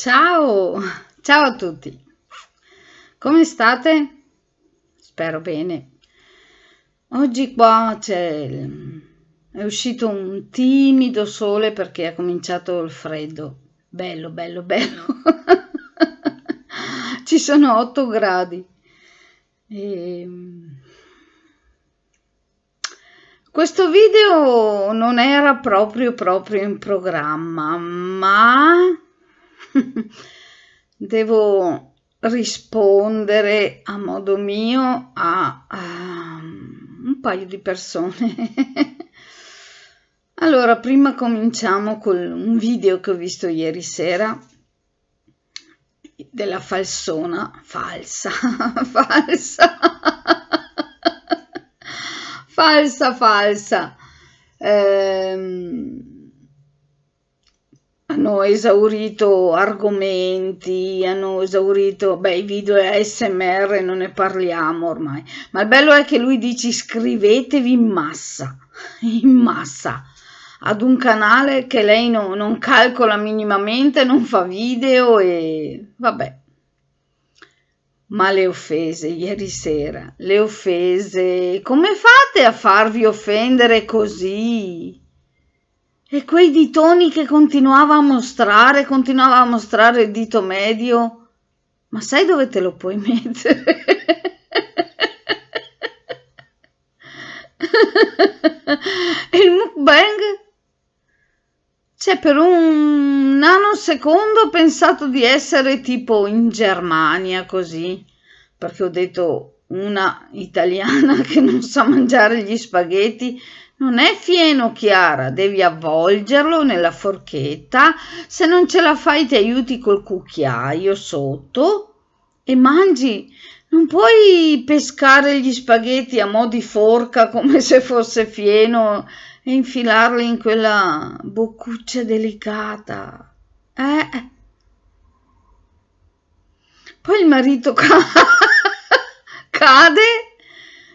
Ciao, ciao a tutti. Come state? Spero bene. Oggi qua è uscito un timido sole perché ha cominciato il freddo. Bello, bello, bello. Ci sono 8 gradi. E... Ehm, questo video non era proprio proprio in programma, ma devo rispondere a modo mio a, a un paio di persone. allora, prima cominciamo con un video che ho visto ieri sera della falsona, falsa, falsa, falsa, falsa. Ehm hanno esaurito argomenti, hanno esaurito, beh, i video ASMR non ne parliamo ormai, ma il bello è che lui dice iscrivetevi in massa, in massa, ad un canale che lei no, non calcola minimamente, non fa video e vabbè. Ma le offese ieri sera, le offese, come fate a farvi offendere così? E quei ditoni che continuava a mostrare, continuava a mostrare il dito medio. Ma sai dove te lo puoi mettere? il mukbang cioè per un nanosecondo ho pensato di essere tipo in Germania così perché ho detto una italiana che non sa mangiare gli spaghetti non è fieno, Chiara, devi avvolgerlo nella forchetta, se non ce la fai ti aiuti col cucchiaio sotto e mangi. Non puoi pescare gli spaghetti a mo' di forca come se fosse fieno e infilarli in quella boccuccia delicata. Eh? Poi il marito ca- cade,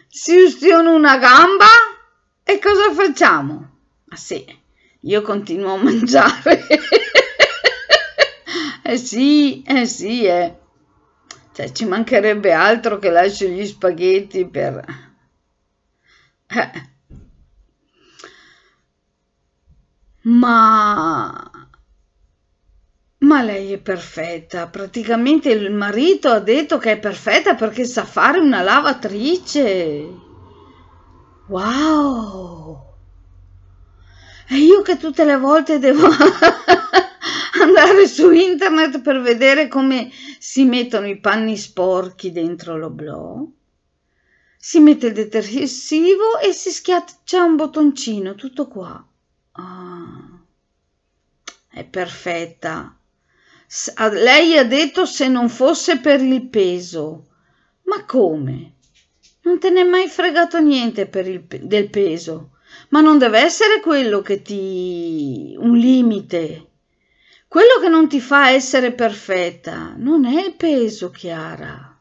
si ustiona una gamba e cosa facciamo? Ah sì, io continuo a mangiare. eh sì, eh sì, eh. Cioè, ci mancherebbe altro che lascio gli spaghetti per... Eh. Ma... Ma lei è perfetta. Praticamente il marito ha detto che è perfetta perché sa fare una lavatrice. Wow! E io che tutte le volte devo andare su internet per vedere come si mettono i panni sporchi dentro l'oblò. Si mette il detersivo e si schiaccia un bottoncino, tutto qua. Ah, è perfetta. S- lei ha detto se non fosse per il peso. Ma come? Non te ne n'è mai fregato niente pe- del peso, ma non deve essere quello che ti... un limite. Quello che non ti fa essere perfetta non è il peso, Chiara.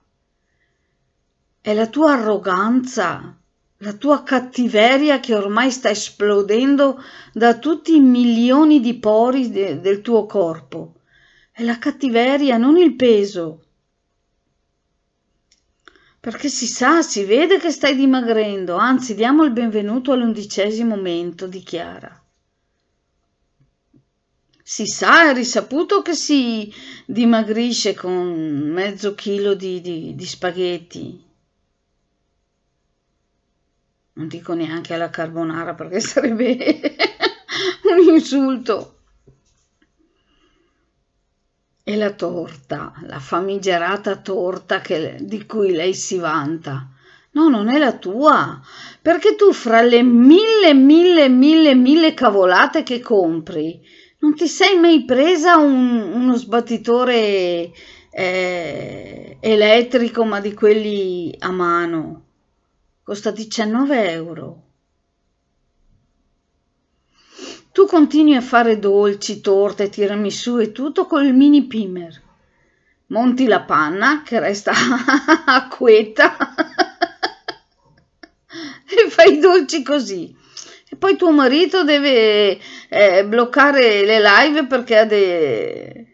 È la tua arroganza, la tua cattiveria che ormai sta esplodendo da tutti i milioni di pori de- del tuo corpo. È la cattiveria, non il peso, perché si sa, si vede che stai dimagrendo, anzi diamo il benvenuto all'undicesimo mento, di Chiara. Si sa, è risaputo che si dimagrisce con mezzo chilo di, di, di spaghetti. Non dico neanche alla carbonara perché sarebbe un insulto. E la torta, la famigerata torta che, di cui lei si vanta. No, non è la tua, perché tu fra le mille, mille, mille, mille cavolate che compri, non ti sei mai presa un, uno sbattitore eh, elettrico, ma di quelli a mano. Costa 19 euro. Tu continui a fare dolci, torte, tirami su e tutto col mini pimer. Monti la panna che resta acqueta e fai i dolci così. E poi tuo marito deve eh, bloccare le live perché ha de...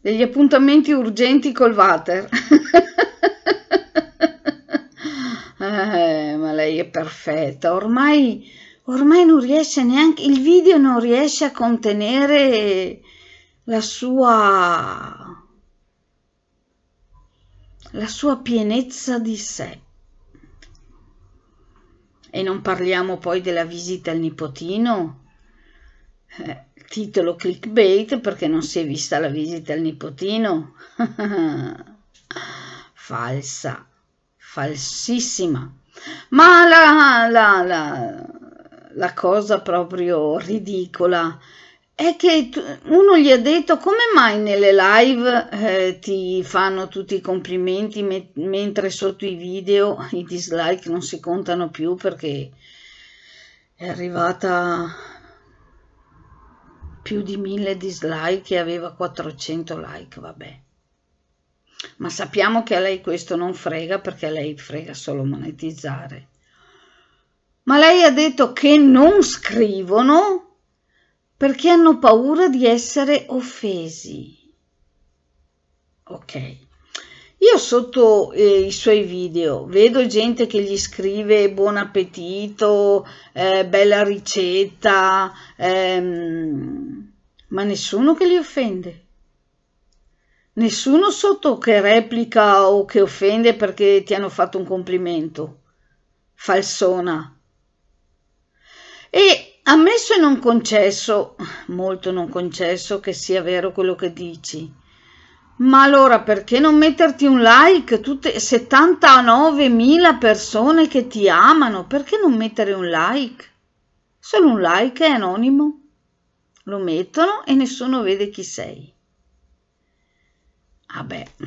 degli appuntamenti urgenti col water. eh, ma lei è perfetta, ormai ormai non riesce neanche, il video non riesce a contenere la sua, la sua pienezza di sé. E non parliamo poi della visita al nipotino, eh, titolo clickbait perché non si è vista la visita al nipotino. Falsa, falsissima. Ma la, la, la, la cosa proprio ridicola è che uno gli ha detto come mai nelle live eh, ti fanno tutti i complimenti me mentre sotto i video i dislike non si contano più perché è arrivata più di mille dislike e aveva 400 like, vabbè. Ma sappiamo che a lei questo non frega perché a lei frega solo monetizzare ma lei ha detto che non scrivono perché hanno paura di essere offesi. Ok. Io sotto eh, i suoi video vedo gente che gli scrive buon appetito, eh, bella ricetta, ehm, ma nessuno che li offende. Nessuno sotto che replica o che offende perché ti hanno fatto un complimento. Falsona. E ammesso e non concesso, molto non concesso che sia vero quello che dici. Ma allora perché non metterti un like? Tutte 79.000 persone che ti amano, perché non mettere un like? Solo un like è anonimo. Lo mettono e nessuno vede chi sei. Vabbè, ah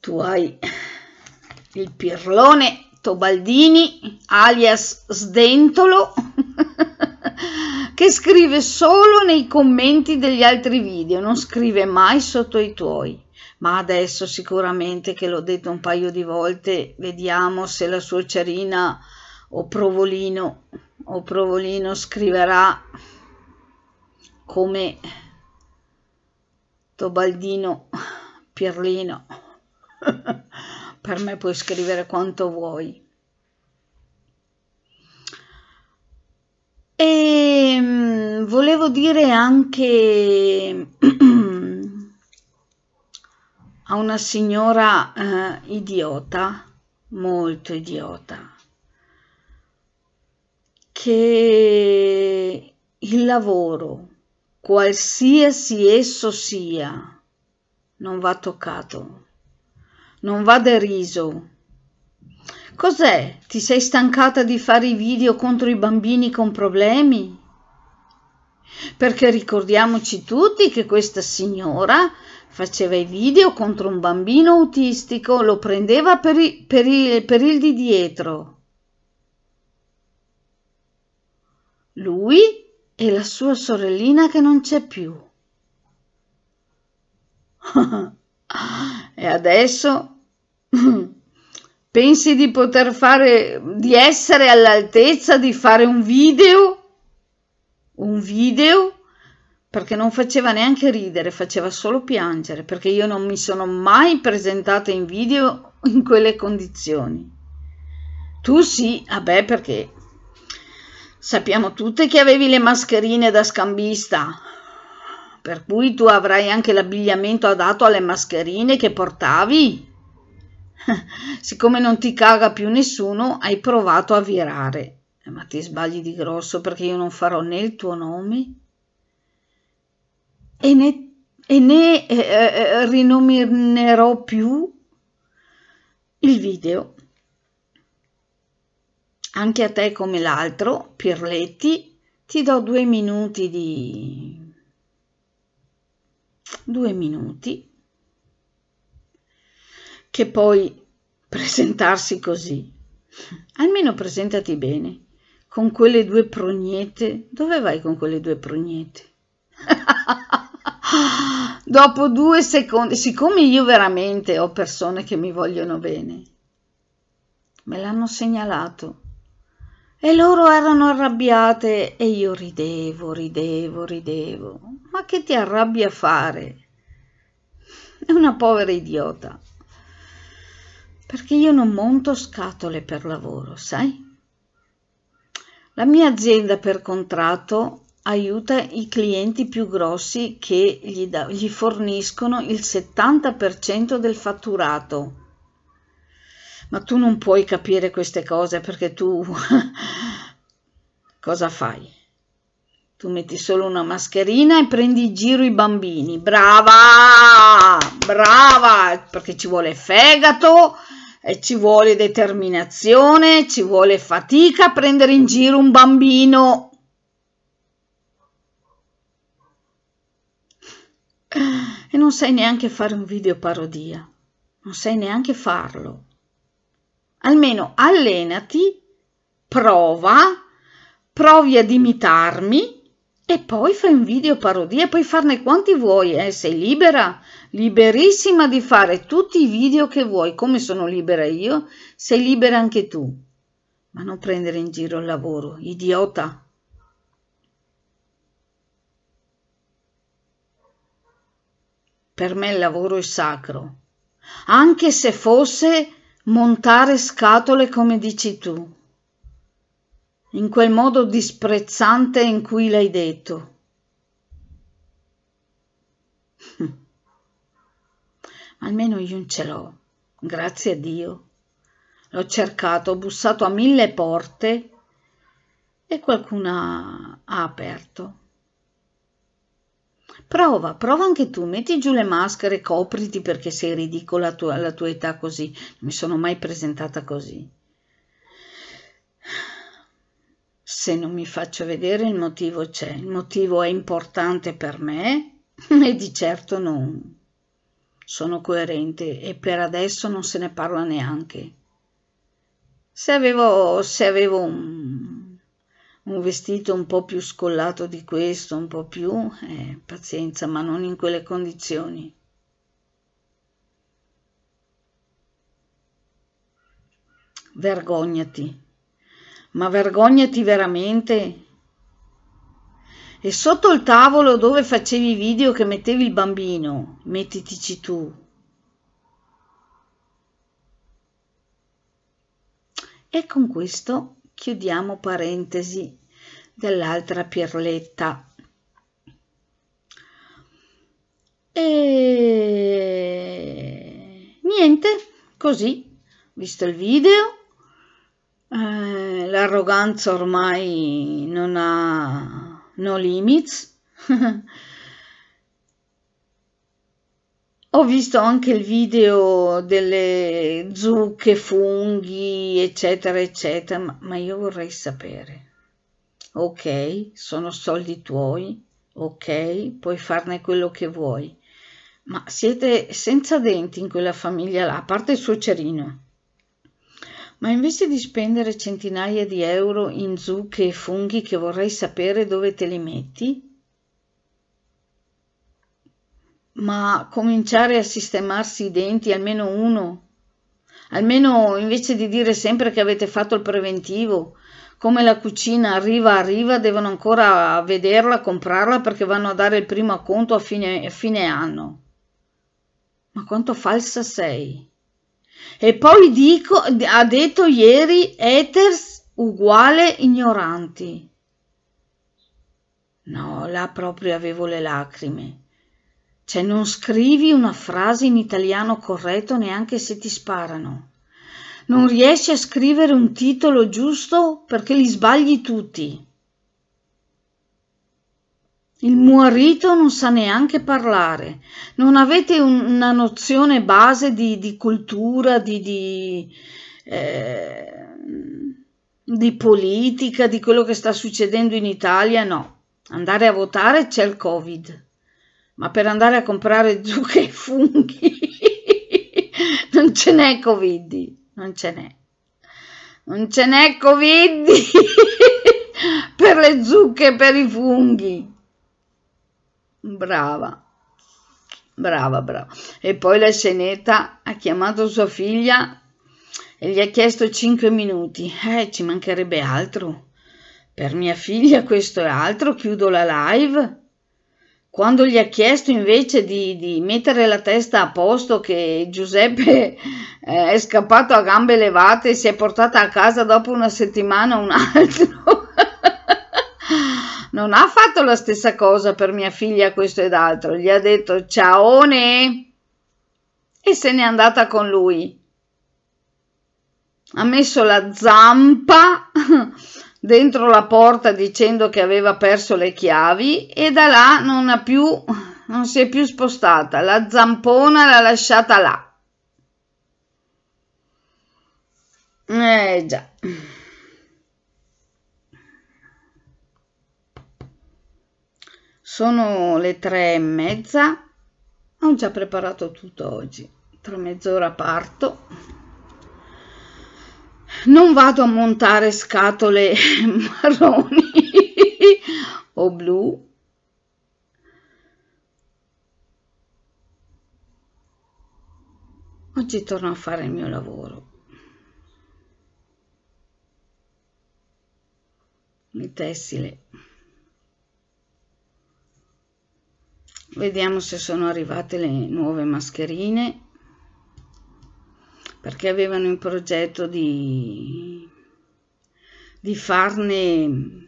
tu hai il pirlone Tobaldini, alias Sdentolo, che scrive solo nei commenti degli altri video, non scrive mai sotto i tuoi. Ma adesso sicuramente che l'ho detto un paio di volte, vediamo se la suocerina o Provolino o Provolino scriverà come Tobaldino Pierlino. per me puoi scrivere quanto vuoi. E mm, volevo dire anche a una signora eh, idiota, molto idiota, che il lavoro, qualsiasi esso sia, non va toccato non va deriso. Cos'è? Ti sei stancata di fare i video contro i bambini con problemi? Perché ricordiamoci tutti che questa signora faceva i video contro un bambino autistico, lo prendeva per, i, per, i, per il di dietro. Lui e la sua sorellina che non c'è più. e adesso Pensi di poter fare, di essere all'altezza di fare un video? Un video? Perché non faceva neanche ridere, faceva solo piangere, perché io non mi sono mai presentata in video in quelle condizioni. Tu sì, vabbè ah perché sappiamo tutte che avevi le mascherine da scambista, per cui tu avrai anche l'abbigliamento adatto alle mascherine che portavi. siccome non ti caga più nessuno, hai provato a virare. Eh, ma ti sbagli di grosso perché io non farò né il tuo nome e né, e né eh, eh, eh, rinominerò più il video. Anche a te come l'altro, Pirletti, ti do due minuti di... due minuti che poi presentarsi così. Almeno presentati bene. Con quelle due prognette, dove vai con quelle due prognette? Dopo due secondi, siccome io veramente ho persone che mi vogliono bene, me l'hanno segnalato e loro erano arrabbiate e io ridevo, ridevo, ridevo. Ma che ti arrabbia fare? È una povera idiota perché io non monto scatole per lavoro, sai? La mia azienda per contratto aiuta i clienti più grossi che gli, da, gli forniscono il 70% del fatturato. Ma tu non puoi capire queste cose perché tu cosa fai? Tu metti solo una mascherina e prendi in giro i bambini. Brava! Brava! Perché ci vuole fegato, eh, ci vuole determinazione, ci vuole fatica a prendere in giro un bambino. E non sai neanche fare un video parodia, non sai neanche farlo. Almeno allenati, prova, provi ad imitarmi e poi fai un video parodia, puoi farne quanti vuoi, eh? sei libera, liberissima di fare tutti i video che vuoi, come sono libera io, sei libera anche tu. Ma non prendere in giro il lavoro, idiota. Per me il lavoro è sacro, anche se fosse montare scatole come dici tu in quel modo disprezzante in cui l'hai detto. Almeno io ce l'ho, grazie a Dio. L'ho cercato, ho bussato a mille porte e qualcuna ha aperto. Prova, prova anche tu, metti giù le maschere, copriti perché sei ridicola alla tua età così. Non mi sono mai presentata così. se non mi faccio vedere il motivo c'è, il motivo è importante per me e di certo non sono coerente e per adesso non se ne parla neanche. Se avevo, se avevo un, un, vestito un po' più scollato di questo, un po' più, eh, pazienza, ma non in quelle condizioni. Vergognati. Ma vergognati veramente? E sotto il tavolo dove facevi i video che mettevi il bambino, mettitici tu. E con questo chiudiamo parentesi dell'altra pirletta. E niente, così, visto il video, l'arroganza ormai non ha no limits. Ho visto anche il video delle zucche, funghi, eccetera, eccetera, ma, ma io vorrei sapere. Ok, sono soldi tuoi, ok, puoi farne quello che vuoi, ma siete senza denti in quella famiglia là, a parte il suocerino ma invece di spendere centinaia di euro in zucche e funghi che vorrei sapere dove te li metti? Ma cominciare a sistemarsi i denti almeno uno, almeno invece di dire sempre che avete fatto il preventivo, come la cucina arriva arriva devono ancora vederla, comprarla perché vanno a dare il primo acconto a fine, a fine anno. Ma quanto falsa sei! E poi dico, ha detto ieri haters uguale ignoranti. No, là proprio avevo le lacrime. Cioè non scrivi una frase in italiano corretto neanche se ti sparano. Non riesci a scrivere un titolo giusto perché li sbagli tutti. Il muorito non sa neanche parlare, non avete un, una nozione base di, di cultura, di, di, eh, di politica, di quello che sta succedendo in Italia, no. Andare a votare c'è il Covid, ma per andare a comprare zucche e funghi non ce n'è Covid, non ce n'è. Non ce n'è Covid per le zucche e per i funghi brava, brava, brava. E poi la seneta ha chiamato sua figlia e gli ha chiesto 5 minuti. Eh, ci mancherebbe altro. Per mia figlia questo è altro, chiudo la live. Quando gli ha chiesto invece di, di mettere la testa a posto che Giuseppe eh, è scappato a gambe levate e si è portata a casa dopo una settimana un altro non ha fatto la stessa cosa per mia figlia questo ed altro, gli ha detto ciaone e se n'è andata con lui. Ha messo la zampa dentro la porta dicendo che aveva perso le chiavi e da là non ha più non si è più spostata, la zampona l'ha lasciata là. Eh già. Sono le tre e mezza, ho già preparato tutto oggi, tra mezz'ora parto. Non vado a montare scatole marroni o blu. Oggi torno a fare il mio lavoro. Il tessile. vediamo se sono arrivate le nuove mascherine perché avevano in progetto di, di farne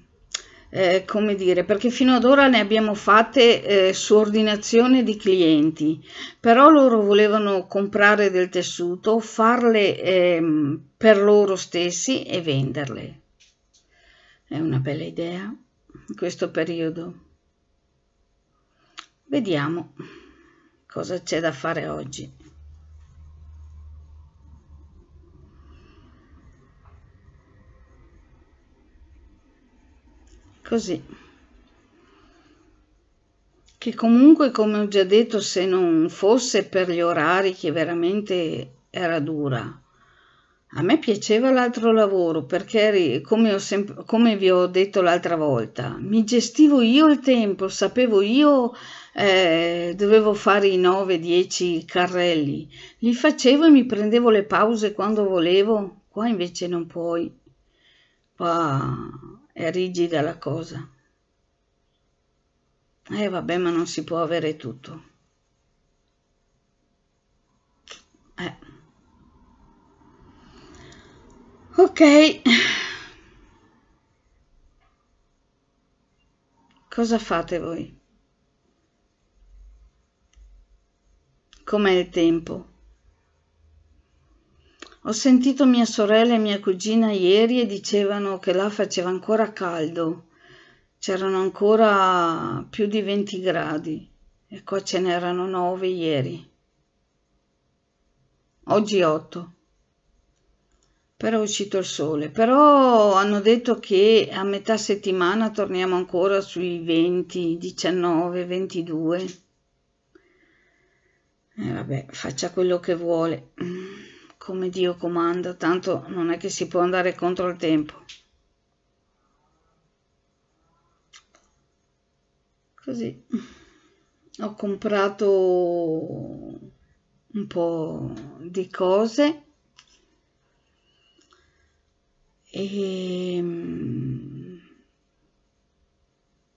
eh, come dire perché fino ad ora ne abbiamo fatte eh, su ordinazione di clienti però loro volevano comprare del tessuto farle eh, per loro stessi e venderle è una bella idea in questo periodo Vediamo cosa c'è da fare oggi. Così. Che comunque, come ho già detto, se non fosse per gli orari che veramente era dura, a me piaceva l'altro lavoro perché, come, sem- come, vi ho detto l'altra volta, mi gestivo io il tempo, sapevo io eh, dovevo fare i 9-10 carrelli, li facevo e mi prendevo le pause quando volevo, qua invece non puoi, qua è rigida la cosa. E eh, vabbè, ma non si può avere tutto. Eh ok cosa fate voi com'è il tempo ho sentito mia sorella e mia cugina ieri e dicevano che là faceva ancora caldo c'erano ancora più di 20 gradi e qua ce n'erano 9 ieri oggi 8 però è uscito il sole, però hanno detto che a metà settimana torniamo ancora sui 20, 19, 22. E vabbè, faccia quello che vuole, come Dio comanda, tanto non è che si può andare contro il tempo. Così ho comprato un po' di cose e ehm,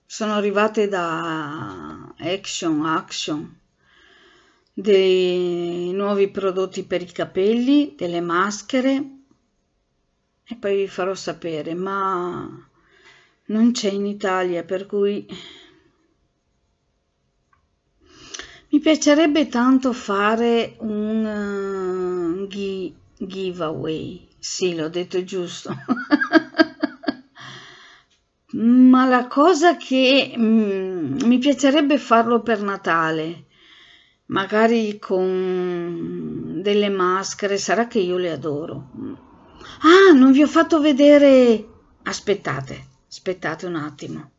sono arrivate da Action Action dei nuovi prodotti per i capelli, delle maschere e poi vi farò sapere, ma non c'è in Italia, per cui mi piacerebbe tanto fare un eh, giveaway sì, l'ho detto giusto. Ma la cosa che mm, mi piacerebbe farlo per Natale, magari con delle maschere, sarà che io le adoro. Ah, non vi ho fatto vedere. Aspettate, aspettate un attimo.